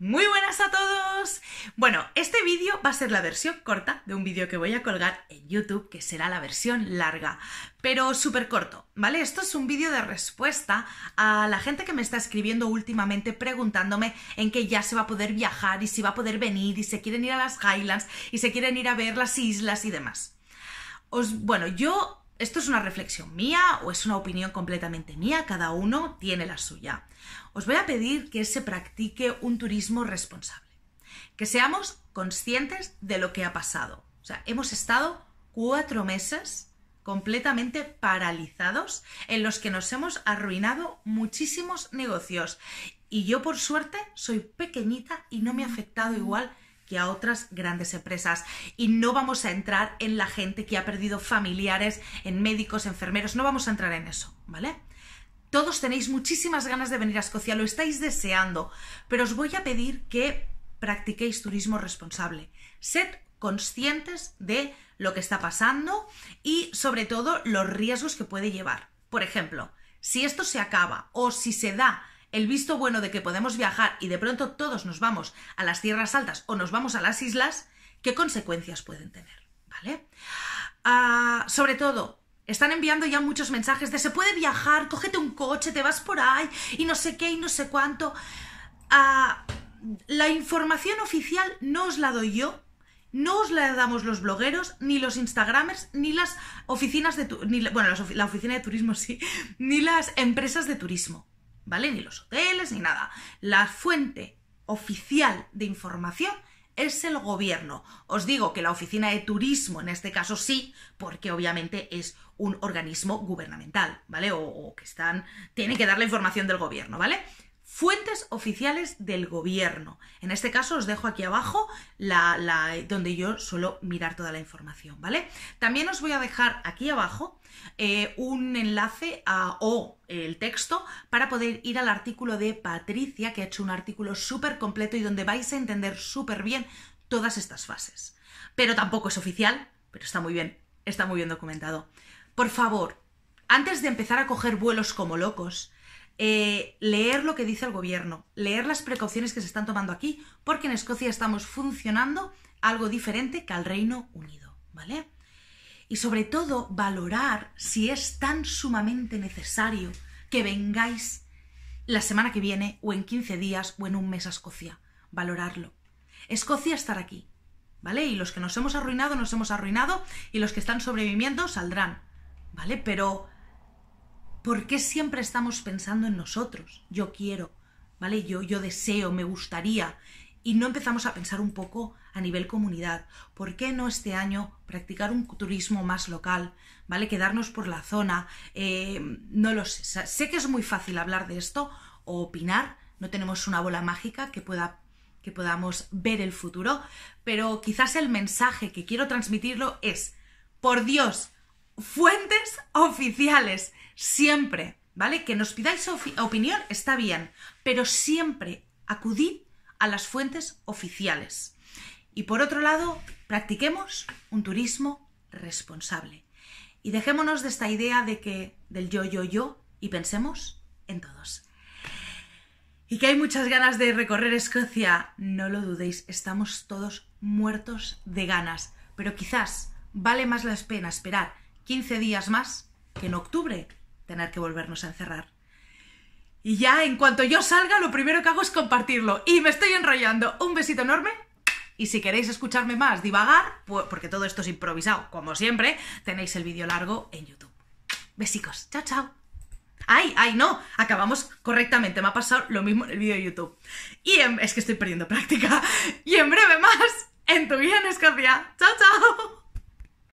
Muy buenas a todos. Bueno, este vídeo va a ser la versión corta de un vídeo que voy a colgar en YouTube, que será la versión larga, pero súper corto, ¿vale? Esto es un vídeo de respuesta a la gente que me está escribiendo últimamente preguntándome en qué ya se va a poder viajar y si va a poder venir y se quieren ir a las Highlands y se quieren ir a ver las islas y demás. Os, bueno, yo esto es una reflexión mía o es una opinión completamente mía, cada uno tiene la suya. Os voy a pedir que se practique un turismo responsable, que seamos conscientes de lo que ha pasado. O sea, hemos estado cuatro meses completamente paralizados en los que nos hemos arruinado muchísimos negocios. Y yo por suerte soy pequeñita y no me ha afectado igual que a otras grandes empresas. Y no vamos a entrar en la gente que ha perdido familiares, en médicos, enfermeros, no vamos a entrar en eso, ¿vale? Todos tenéis muchísimas ganas de venir a Escocia, lo estáis deseando, pero os voy a pedir que practiquéis turismo responsable. Sed conscientes de lo que está pasando y sobre todo los riesgos que puede llevar. Por ejemplo, si esto se acaba o si se da el visto bueno de que podemos viajar y de pronto todos nos vamos a las tierras altas o nos vamos a las islas, ¿qué consecuencias pueden tener? ¿Vale? Ah, sobre todo, están enviando ya muchos mensajes de se puede viajar, cógete un coche, te vas por ahí y no sé qué y no sé cuánto. Ah, la información oficial no os la doy yo, no os la damos los blogueros, ni los instagramers, ni las oficinas de... turismo, bueno, la oficina de turismo sí, ni las empresas de turismo. ¿vale? Ni los hoteles, ni nada. La fuente oficial de información es el gobierno. Os digo que la oficina de turismo, en este caso sí, porque obviamente es un organismo gubernamental, ¿vale? O, que están, tienen que dar la información del gobierno, ¿vale? Fuentes oficiales del gobierno. En este caso os dejo aquí abajo la, donde yo suelo mirar toda la información, ¿vale? También os voy a dejar aquí abajo eh, un enlace a, o el texto para poder ir al artículo de Patricia, que ha hecho un artículo súper completo y donde vais a entender súper bien todas estas fases. Pero tampoco es oficial, pero está muy bien, está muy bien documentado. Por favor, antes de empezar a coger vuelos como locos, eh, leer lo que dice el gobierno, leer las precauciones que se están tomando aquí, porque en Escocia estamos funcionando algo diferente que al Reino Unido, ¿vale? Y sobre todo, valorar si es tan sumamente necesario que vengáis la semana que viene o en 15 días o en un mes a Escocia. Valorarlo. Escocia estará aquí, ¿vale? Y los que nos hemos arruinado, nos hemos arruinado y los que están sobreviviendo saldrán, ¿vale? Pero ¿Por qué siempre estamos pensando en nosotros? Yo quiero, ¿vale? Yo, yo deseo, me gustaría. Y no empezamos a pensar un poco a nivel comunidad. ¿Por qué no este año practicar un turismo más local? ¿Vale? Quedarnos por la zona. Eh, no lo sé. Sé que es muy fácil hablar de esto o opinar. No tenemos una bola mágica que pueda que podamos ver el futuro, pero quizás el mensaje que quiero transmitirlo es, por Dios, fuentes oficiales, siempre, ¿vale? Que nos pidáis opinión está bien, pero siempre acudid a las fuentes oficiales. Y por otro lado, practiquemos un turismo responsable. Y dejémonos de esta idea de que del yo, yo, yo y pensemos en todos. Y que hay muchas ganas de recorrer Escocia, no lo dudéis, estamos todos muertos de ganas, pero quizás vale más la pena esperar 15 días más que en octubre tener que volvernos a encerrar. Y ya en cuanto yo salga, lo primero que hago es compartirlo. Y me estoy enrollando. Un besito enorme. Y si queréis escucharme más divagar, porque todo esto es improvisado, como siempre, tenéis el vídeo largo en YouTube. Besicos. Chao, chao. ¡Ay, ay, no! Acabamos correctamente. Me ha pasado lo mismo en el vídeo de YouTube. Y es que estoy perdiendo práctica. Y en breve más, en tu vida en Escocia. ¡Chao, chao!